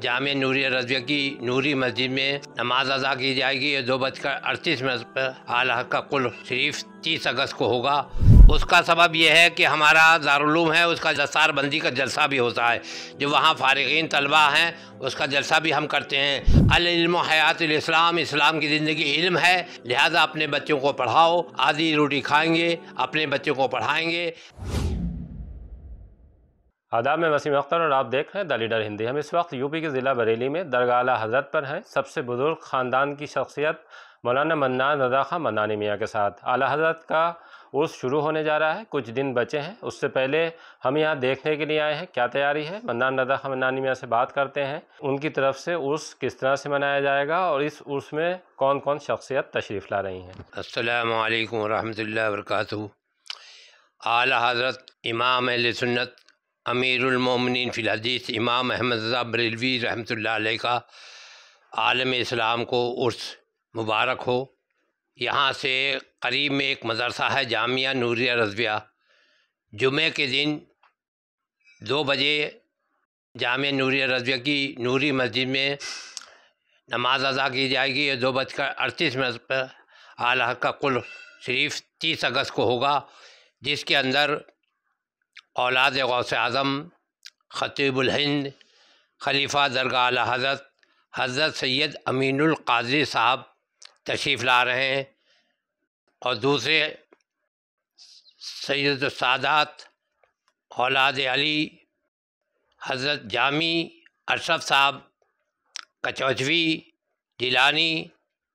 जाम नूरी रजिया की नूरी मस्जिद में नमाज अदा की जाएगी दो बजकर अड़तीस मिनट पर आल का कुल शरीफ तीस अगस्त को होगा उसका सबब यह है कि हमारा दारुलूम है उसका दस्तार बंदी का जलसा भी होता है जो वहाँ फारगीन तलबा हैं उसका जलसा भी हम करते हैं अलम हयात इस्लाम इस्लाम की ज़िंदगी इल्म है लिहाजा अपने बच्चों को पढ़ाओ आधी रोटी खाएंगे अपने बच्चों को पढ़ाएंगे आदाब में वसीम अख्तर और आप देख रहे हैं द लीडर हिंदी हम इस वक्त यूपी के ज़िला बरेली में दरगाला हजरत पर हैं सबसे बुज़ुर्ग ख़ानदान की शख्सियत मौलाना मन्नान रजा खां मन्नानी मियाँ के साथ आला हजरत का उर्स शुरू होने जा रहा है कुछ दिन बचे हैं उससे पहले हम यहाँ देखने के लिए आए हैं क्या तैयारी है मन्नान रजा खां मन्नानी मियाँ से बात करते हैं उनकी तरफ से उर्स किस तरह से मनाया जाएगा और इस उर्स में कौन कौन शख्सियत तशरीफ़ ला रही हैं असलकम वरहमल वरक आला हजरत इमाम सुन्नत अमीरमिन फ़िलहदीस इमाम अहमद रज़ा बरेलवी रहमत का आलम इस्लाम को उर्स मुबारक हो यहाँ से करीब में एक मदरसा है जामिया नूरिया रजविया जुमे के दिन दो बजे जामिया नूरिया रजविया की नूरी मस्जिद में नमाज अदा की जाएगी दो बजकर अड़तीस मिनट पर आल का कुल शरीफ तीस अगस्त को होगा जिसके अंदर औलाद गौस आज़म हिंद खलीफा दरगाह हज़रत हज़रत सैयद अमीनकाजी साहब तशरीफ़ ला रहे हैं और दूसरे सैद सादात औलाद अली हज़रत जामी अशरफ साहब कचौचवी जिलानी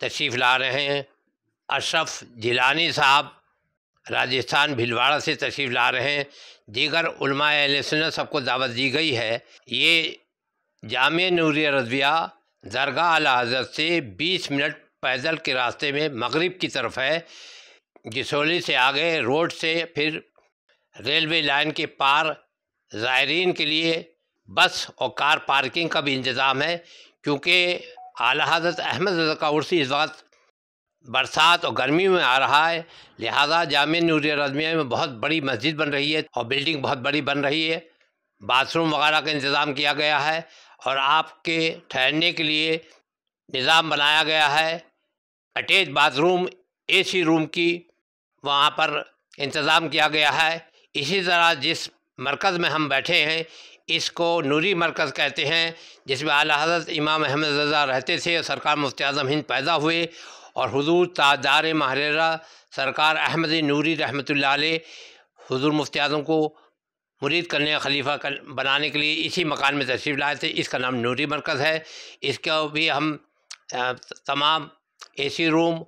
तशरीफ़ ला रहे हैं अशरफ जिलानी साहब राजस्थान भिलवाड़ा से तशरीफ़ ला रहे हैं दीगर उलमासन सबको दावत दी गई है ये जाम नूर रजविया दरगाह अला हजरत से 20 मिनट पैदल के रास्ते में मगरिब की तरफ है जिसोली से आगे रोड से फिर रेलवे लाइन के पार ज़ायरीन के लिए बस और कार पार्किंग का भी इंतज़ाम है क्योंकि अला हजरत अहमद रजा का उर्सी इस वक्त बरसात और गर्मी में आ रहा है लिहाजा जाम नूर रजमिया में बहुत बड़ी मस्जिद बन रही है और बिल्डिंग बहुत बड़ी बन रही है बाथरूम वगैरह का इंतज़ाम किया गया है और आपके ठहरने के लिए निज़ाम बनाया गया है अटैच बाथरूम एसी रूम की वहाँ पर इंतज़ाम किया गया है इसी तरह जिस मरकज़ में हम बैठे हैं इसको नूरी मरकज़ कहते हैं जिसमें आला हज़रत इमाम अहमद रज़ा रहते थे और सरकार मुफ्त अजम हिंद पैदा हुए और हजूर ताजदार महरेरा सरकार अहमद नूरी रहमत हजूर मुफ्त को मुरीद करने खलीफा कर, बनाने के लिए इसी मकान में तशरीफ़ लाए थे इसका नाम नूरी मरकज़ है इसका भी हम तमाम ए सी रूम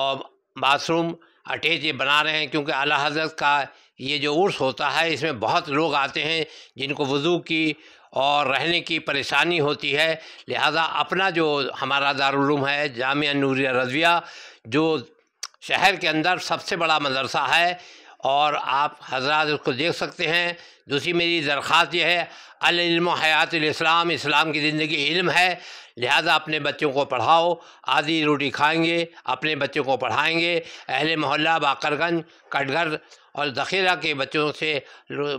और बाथरूम अटैच ये बना रहे हैं क्योंकि अला हजरत का ये जो उर्स होता है इसमें बहुत लोग आते हैं जिनको वज़ू की और रहने की परेशानी होती है लिहाजा अपना जो हमारा दारुलूम है जाम नूरिया रजविया जो शहर के अंदर सबसे बड़ा मदरसा है और आप हजरात उसको देख सकते हैं दूसरी मेरी दरख्वास्त यह है अलम हयातलाम इस्लाम की ज़िंदगी इल्म है लिहाजा अपने बच्चों को पढ़ाओ आधी रोटी खाएंगे अपने बच्चों को पढ़ाएंगे अहल मोहल्ला बाकरगंज कटघर और ज़ख़ीरा के बच्चों से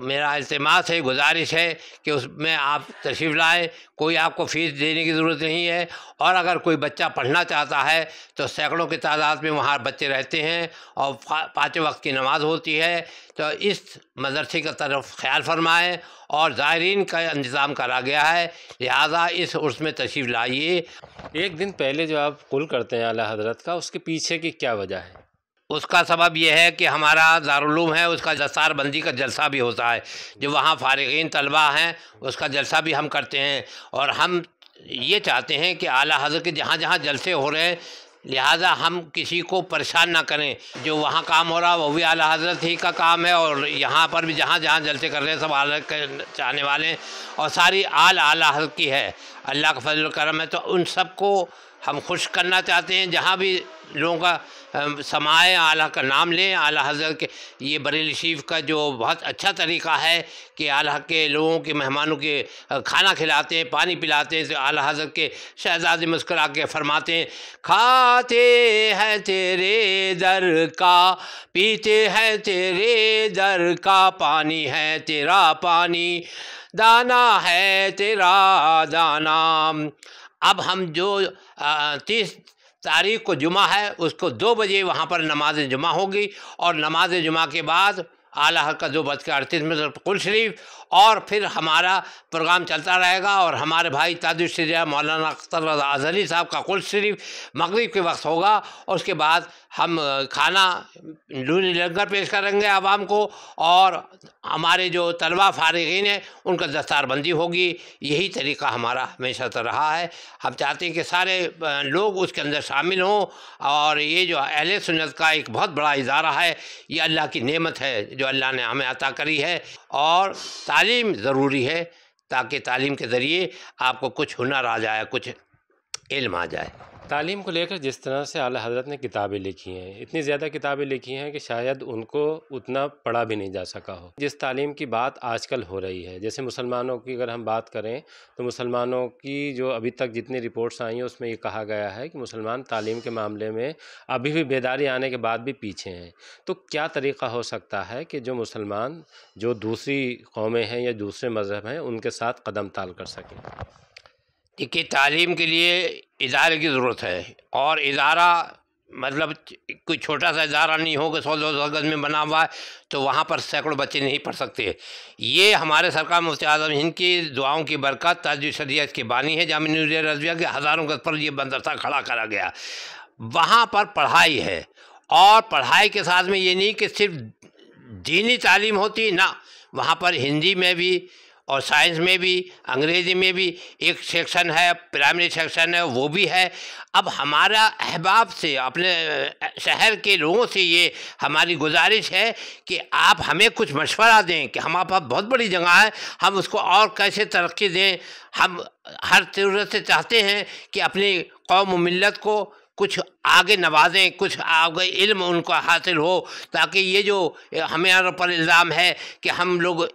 मेरा अल्तमास है गुजारिश है कि उसमें आप तशरीफ़ लाएँ कोई आपको फ़ीस देने की ज़रूरत नहीं है और अगर कोई बच्चा पढ़ना चाहता है तो सैकड़ों की तादाद में वहाँ बच्चे रहते हैं और पाँच वक्त की नमाज़ होती है तो इस मदरसे की तरफ ख्याल फरमाएँ और ज़ायरीन का इंतज़ाम करा गया है लिहाजा इस उर्स में तशरीफ़ लाइए एक दिन पहले जो आप कुल करते हैं आला हजरत का उसके पीछे की क्या वजह है उसका सबब यह है कि हमारा दारुलूम है उसका दस्तार बंदी का जलसा भी होता है जो वहाँ फ़ारगीन तलबा हैं उसका जलसा भी हम करते हैं और हम ये चाहते हैं कि आला हजर के जहाँ जहाँ जलसे हो रहे हैं लिहाजा हम किसी को परेशान ना करें जो वहाँ काम हो रहा वो भी आला हजरत ही का काम है और यहाँ पर भी जहाँ जहाँ जलते कर रहे हैं सब आला के चाहने वाले हैं और सारी आल आला हजरत की है अल्लाह का फजल करम है तो उन सबको हम खुश करना चाहते हैं जहाँ भी लोगों का समाए आला का नाम लें आला हजरत के ये बरेली शरीफ का जो बहुत अच्छा तरीका है कि आला के लोगों के मेहमानों के खाना खिलाते हैं पानी पिलाते हैं तो आला हजरत के शहजादे मुस्करा के फरमाते हैं खाते हैं तेरे दर का पीते हैं तेरे दर का पानी है तेरा पानी दाना है तेरा दाना अब हम जो तीस तारीख को जुमा है उसको दो बजे वहाँ पर नमाज जुमा होगी और नमाज जुमा के बाद आला का दो बज के अड़तीस मिनट कुल शरीफ और फिर हमारा प्रोग्राम चलता रहेगा और हमारे भाई तादुशरिया मौलाना अख्तर अजली साहब का कुल शरीफ मगरब के वक्त होगा और उसके बाद हम खाना लूरी लंगर पेश करेंगे आवाम को और हमारे जो तलबा फारगिन हैं उनका दस्तारबंदी होगी यही तरीका हमारा हमेशा से रहा है हम चाहते हैं कि सारे लोग उसके अंदर शामिल हों और ये जो अहल सुन्नत का एक बहुत बड़ा इजारा है ये अल्लाह की नेमत है जो अल्लाह ने हमें अता करी है और तालीम ज़रूरी है ताकि तालीम के ज़रिए आपको कुछ हुनर आ जाए कुछ इल्म आ जाए तालीम को लेकर जिस तरह से आला हजरत ने किताबें लिखी हैं इतनी ज़्यादा किताबें लिखी हैं कि शायद उनको उतना पढ़ा भी नहीं जा सका हो जिस तालीम की बात आजकल हो रही है जैसे मुसलमानों की अगर हम बात करें तो मुसलमानों की जो अभी तक जितनी रिपोर्ट्स आई हैं उसमें ये कहा गया है कि मुसलमान तालीम के मामले में अभी भी बेदारी आने के बाद भी पीछे हैं तो क्या तरीका हो सकता है कि जो मुसलमान जो दूसरी कौमें हैं या दूसरे मज़हब हैं उनके साथ कदम ताल कर सकें कि तालीम के लिए इदारे की ज़रूरत है और इदारा मतलब कोई छोटा सा इदारा नहीं होगा सौ दो सौ गज में बना हुआ है तो वहाँ पर सैकड़ों बच्चे नहीं पढ़ सकते ये हमारे सरकार मुफ्ती आजम हिंद की दुआओं की बरकत ताज शरीत की बानी है जाम रजिया के हज़ारों गज पर यह मदरसा खड़ा करा गया वहाँ पर पढ़ाई है और पढ़ाई के साथ में ये नहीं कि सिर्फ दीनी तालीम होती ना वहाँ पर हिंदी में भी और साइंस में भी अंग्रेज़ी में भी एक सेक्शन है प्राइमरी सेक्शन है वो भी है अब हमारा अहबाब से अपने शहर के लोगों से ये हमारी गुजारिश है कि आप हमें कुछ मशवरा दें कि हमारे पास बहुत बड़ी जगह है हम उसको और कैसे तरक्की दें हम हर जरूरत से चाहते हैं कि अपनी कौम मिलत को कुछ आगे नवाजें कुछ आगे इल्म उनको हासिल हो ताकि ये जो हमारे पर इल्ज़ाम है कि हम लोग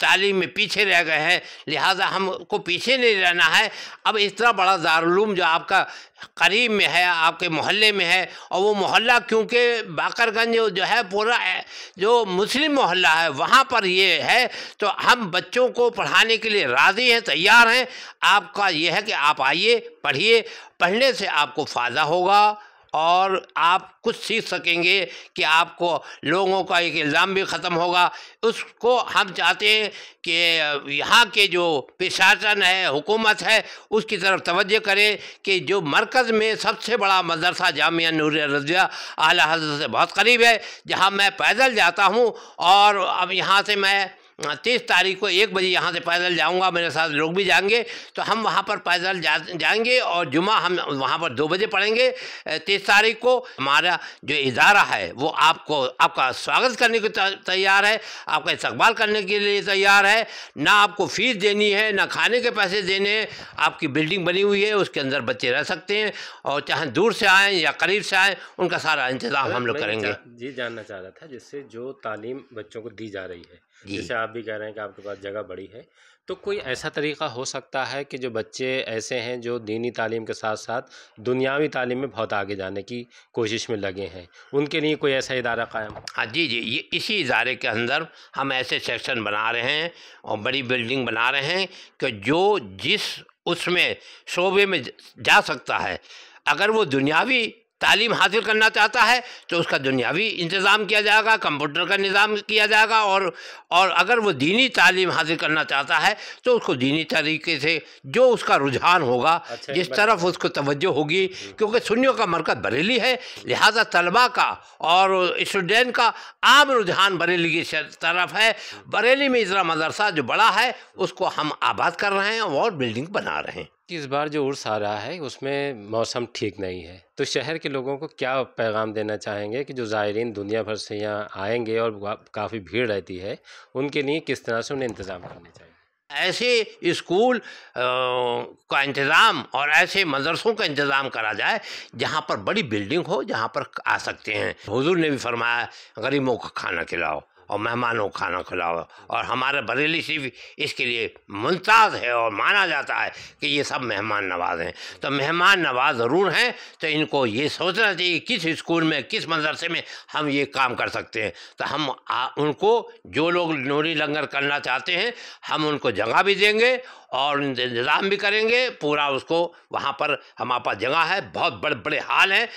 तालीम में पीछे रह गए हैं लिहाजा हमको पीछे नहीं रहना है अब इतना बड़ा दारूम जो आपका करीब में है आपके मोहल्ले में है और वो मोहल्ला क्योंकि बाकरगंज जो है पूरा जो मुस्लिम मोहल्ला है वहाँ पर ये है तो हम बच्चों को पढ़ाने के लिए राज़ी हैं तैयार हैं आपका ये है कि आप आइए पढ़िए पढ़ने से आपको फ़ायदा होगा और आप कुछ सीख सकेंगे कि आपको लोगों का एक इल्ज़ाम भी ख़त्म होगा उसको हम चाहते हैं कि यहाँ के जो प्रशासन है हुकूमत है उसकी तरफ तवज्जो करें कि जो मरकज़ में सबसे बड़ा मदरसा जामिया नूर रजिया आला हजरत से बहुत करीब है जहाँ मैं पैदल जाता हूँ और अब यहाँ से मैं हाँ, तीस तारीख को एक बजे यहाँ से पैदल जाऊँगा मेरे साथ लोग भी जाएंगे तो हम वहाँ पर पैदल जा जाएंगे और जुमा हम वहाँ पर दो बजे पढ़ेंगे तीस तारीख को हमारा जो इदारा है वो आपको आपका स्वागत करने को तैयार है आपका इस्तबाल करने के लिए तैयार है ना आपको फीस देनी है ना खाने के पैसे देने हैं आपकी बिल्डिंग बनी हुई है उसके अंदर बच्चे रह सकते हैं और चाहे दूर से आएँ या करीब से आएँ उनका सारा इंतज़ाम हम लोग करेंगे जी जानना चाह रहा था जिससे जो तालीम बच्चों को दी जा रही है जैसे आप भी कह रहे हैं कि आपके पास जगह बड़ी है तो कोई ऐसा तरीका हो सकता है कि जो बच्चे ऐसे हैं जो दीनी तालीम के साथ साथ दुनियावी तालीम में बहुत आगे जाने की कोशिश में लगे हैं उनके लिए कोई ऐसा इदारा कायम हाँ जी जी ये इसी इदारे के अंदर हम ऐसे सेक्शन बना रहे हैं और बड़ी बिल्डिंग बना रहे हैं कि जो जिस उसमें शोबे में जा सकता है अगर वो दुनियावी तालीम हासिल करना चाहता है तो उसका दुनियावी इंतज़ाम किया जाएगा कंप्यूटर का निज़ाम किया जाएगा और और अगर वो दीनी तालीम हासिल करना चाहता है तो उसको दीनी तरीके से जो उसका रुझान होगा अच्छा, जिस तरफ उसको तवज्जो होगी क्योंकि सुन्नियों का मरकज़ बरेली है लिहाजा तलबा का और स्टूडेंट का आम रुझान बरेली की तरफ है बरेली में इजरा मदरसा जो बड़ा है उसको हम आबाद कर रहे हैं और बिल्डिंग बना रहे हैं कि इस बार जो उर्स आ रहा है उसमें मौसम ठीक नहीं है तो शहर के लोगों को क्या पैगाम देना चाहेंगे कि जो ज़ायरीन दुनिया भर से यहाँ आएंगे और काफ़ी भीड़ रहती है उनके लिए किस तरह से उन्हें इंतज़ाम करने चाहिए ऐसे स्कूल का इंतज़ाम और ऐसे मदरसों का इंतज़ाम करा जाए जहाँ पर बड़ी बिल्डिंग हो जहाँ पर आ सकते हैं हुजूर ने भी फरमाया गरीबों का खाना खिलाओ और मेहमानों को खाना खिलाओ और हमारे बरेली शरीफ इसके लिए मुमताज़ है और माना जाता है कि ये सब मेहमान नवाज हैं तो मेहमान नवाज ज़रूर हैं तो इनको ये सोचना चाहिए किस स्कूल में किस मदरसे में हम ये काम कर सकते हैं तो हम आ, उनको जो लोग नूरी लंगर करना चाहते हैं हम उनको जगह भी देंगे और इंतज़ाम भी करेंगे पूरा उसको वहाँ पर हमारे पास जगह है बहुत बड़े बड़े हाल हैं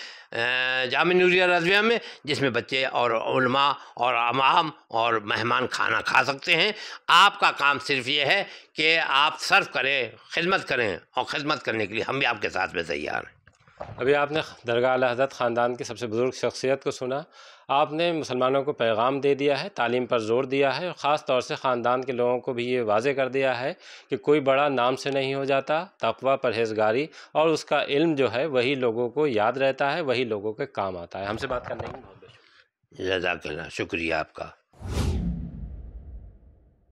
जामिन नूरिया रजविया में जिसमें बच्चे और उलमा और आमाम और मेहमान खाना खा सकते हैं आपका काम सिर्फ ये है कि आप सर्व करें खिदमत करें और खिदमत करने के लिए हम भी आपके साथ में तैयार हैं अभी आपने दरगाह हजरत ख़ानदान की सबसे बुज़ुर्ग शख्सियत को सुना आपने मुसलमानों को पैगाम दे दिया है तालीम पर जोर दिया है और ख़ास तौर से ख़ानदान के लोगों को भी ये वाजे कर दिया है कि कोई बड़ा नाम से नहीं हो जाता तकवा परहेजगारी और उसका इल्म जो है वही लोगों को याद रहता है वही लोगों के काम आता है हमसे बात करने की बहुत शुक्रिया आपका